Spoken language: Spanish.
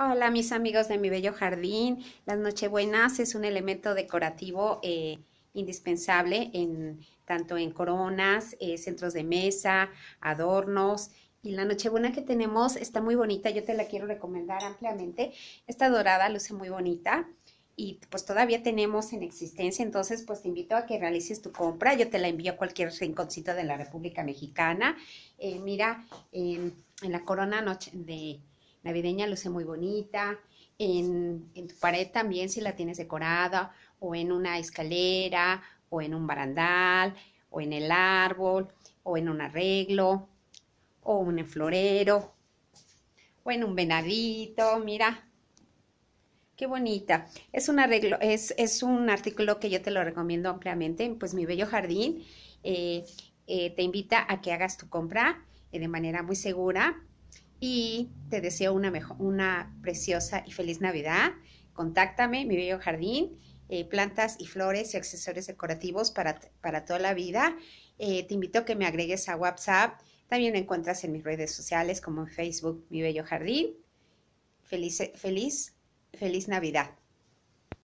Hola mis amigos de mi bello jardín. Las nochebuenas es un elemento decorativo eh, indispensable en tanto en coronas, eh, centros de mesa, adornos. Y la nochebuena que tenemos está muy bonita. Yo te la quiero recomendar ampliamente. Está dorada luce muy bonita. Y pues todavía tenemos en existencia, entonces pues te invito a que realices tu compra. Yo te la envío a cualquier rinconcito de la República Mexicana. Eh, mira, en la corona noche de navideña luce muy bonita, en, tu pared también si la tienes decorada o en una escalera o en un barandal o en el árbol o en un arreglo o un florero o en un venadito, mira. Qué bonita. Es un arreglo, es, es un artículo que yo te lo recomiendo ampliamente, pues mi bello jardín eh, eh, te invita a que hagas tu compra eh, de manera muy segura y te deseo una, preciosa y feliz Navidad. Contáctame, mi bello jardín, eh, plantas y flores y accesorios decorativos para, toda la vida. Eh, te invito a que me agregues a WhatsApp. También me encuentras en mis redes sociales como en Facebook, mi bello jardín. Feliz, feliz, feliz Navidad.